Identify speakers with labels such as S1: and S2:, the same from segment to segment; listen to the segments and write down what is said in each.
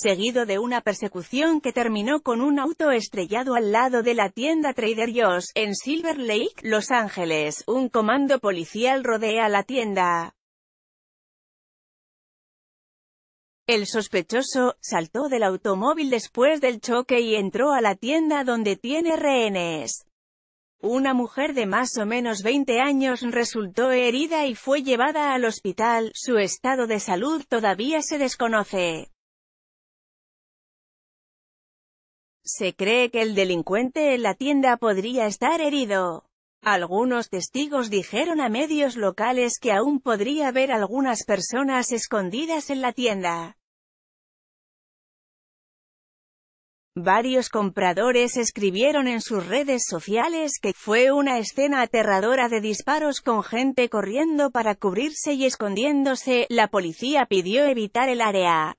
S1: seguido de una persecución que terminó con un auto estrellado al lado de la tienda Trader Joe's, en Silver Lake, Los Ángeles. Un comando policial rodea la tienda. El sospechoso, saltó del automóvil después del choque y entró a la tienda donde tiene rehenes. Una mujer de más o menos 20 años resultó herida y fue llevada al hospital, su estado de salud todavía se desconoce. Se cree que el delincuente en la tienda podría estar herido. Algunos testigos dijeron a medios locales que aún podría haber algunas personas escondidas en la tienda. Varios compradores escribieron en sus redes sociales que fue una escena aterradora de disparos con gente corriendo para cubrirse y escondiéndose. La policía pidió evitar el área.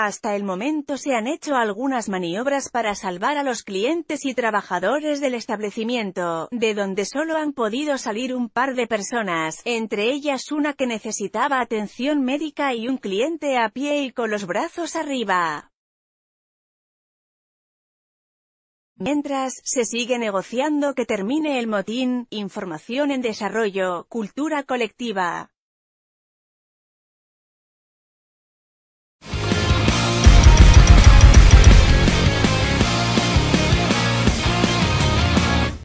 S1: Hasta el momento se han hecho algunas maniobras para salvar a los clientes y trabajadores del establecimiento, de donde solo han podido salir un par de personas, entre ellas una que necesitaba atención médica y un cliente a pie y con los brazos arriba. Mientras, se sigue negociando que termine el motín, información en desarrollo, cultura colectiva.